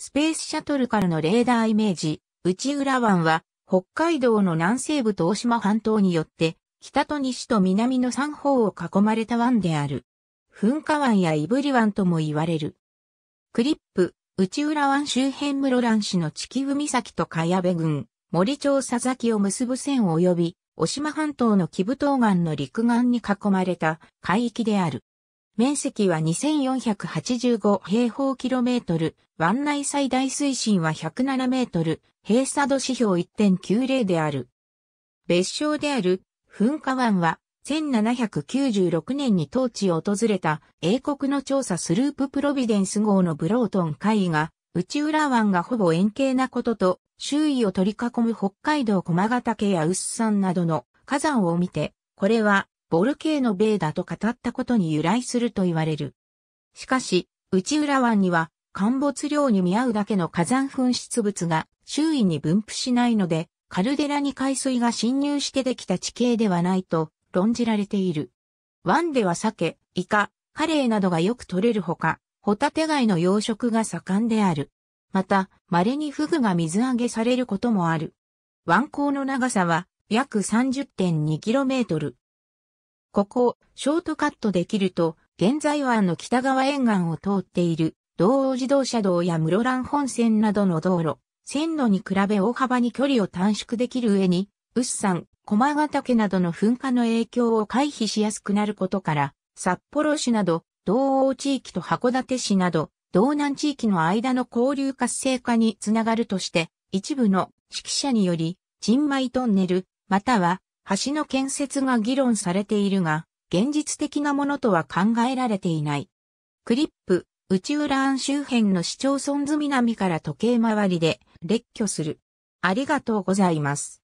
スペースシャトルからのレーダーイメージ、内浦湾は、北海道の南西部と大島半島によって、北と西と南の三方を囲まれた湾である。噴火湾やイブリ湾とも言われる。クリップ、内浦湾周辺室蘭市の地球岬と茅部郡、森町佐々木を結ぶ線及び、大島半島の木部東岸の陸岸に囲まれた海域である。面積は2485平方キロメートル、湾内最大水深は107メートル、閉鎖度指標1.90である。別称である、噴火湾は、1796年に当地を訪れた英国の調査スループプロビデンス号のブロートン海が、内浦湾がほぼ円形なことと、周囲を取り囲む北海道駒ヶ岳や薄山などの火山を見て、これはボルケーノ・ベーだと語ったことに由来すると言われる。しかし、内浦湾には陥没量に見合うだけの火山噴出物が周囲に分布しないので、カルデラに海水が侵入してできた地形ではないと論じられている。湾では鮭、イカ、カレイなどがよく取れるほか、ホタテ貝の養殖が盛んである。また、稀にフグが水揚げされることもある。湾口の長さは約 30.2km。ここをショートカットできると、現在湾の北側沿岸を通っている道央自動車道や室蘭本線などの道路、線路に比べ大幅に距離を短縮できる上に、うっさん、駒ヶ岳などの噴火の影響を回避しやすくなることから、札幌市など、道央地域と函館市など、道南地域の間の交流活性化につながるとして、一部の指揮者により、沈米トンネル、または橋の建設が議論されているが、現実的なものとは考えられていない。クリップ、内浦安周辺の市町村図南から時計回りで列挙する。ありがとうございます。